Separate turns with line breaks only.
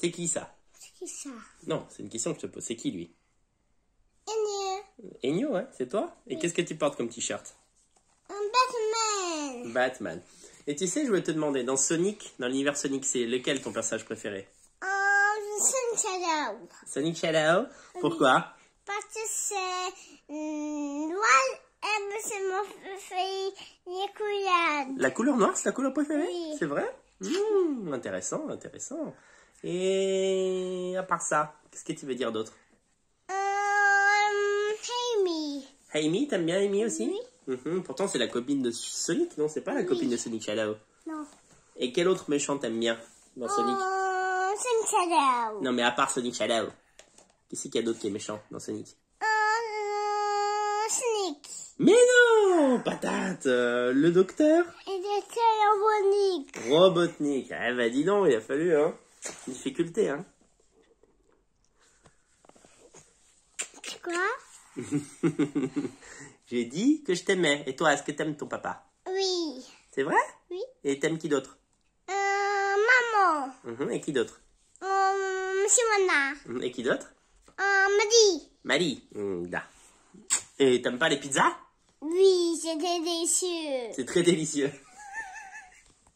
C'est qui ça C'est qui ça Non, c'est une question que je te pose. C'est qui lui Enyo. Enyo, ouais, c'est toi Et qu'est-ce que tu portes comme t-shirt
Un Batman.
Batman. Et tu sais, je voulais te demander, dans Sonic, dans l'univers Sonic, c'est lequel ton personnage préféré
oh, Sonic Shadow.
Sonic Shadow Pourquoi
Parce que c'est hmm, noir et c'est mon préféré, les La couleur noire,
c'est la couleur préférée C'est vrai Hmm, intéressant, intéressant. Et à part ça, qu'est-ce que tu veux dire d'autre
euh,
Amy. t'aimes bien Amy aussi mhm, Pourtant, c'est la copine de Sonic, non C'est pas la copine de Sonic Shadow Non. Et quel autre méchant t'aimes bien dans euh, Sonic
Sonic Shadow. Non,
mais à part Sonic Shadow, qu'est-ce qu'il y a d'autre qui est méchant dans Sonic
euh, Sonic.
Mais non, patate, euh, le docteur.
Et docteur Bonnie.
Robotnik. Eh ah, ben, dis donc, il a fallu, hein. Difficulté, hein. Quoi J'ai dit que je t'aimais. Et toi, est-ce que t'aimes ton papa Oui. C'est vrai Oui. Et t'aimes qui d'autre
Euh, maman.
Mhm, et qui d'autre
euh, Monsieur Mana.
Mhm, et qui d'autre
euh, Marie.
Marie, hum, Et t'aimes pas les pizzas
Oui, c'est délicieux. C'est très
délicieux.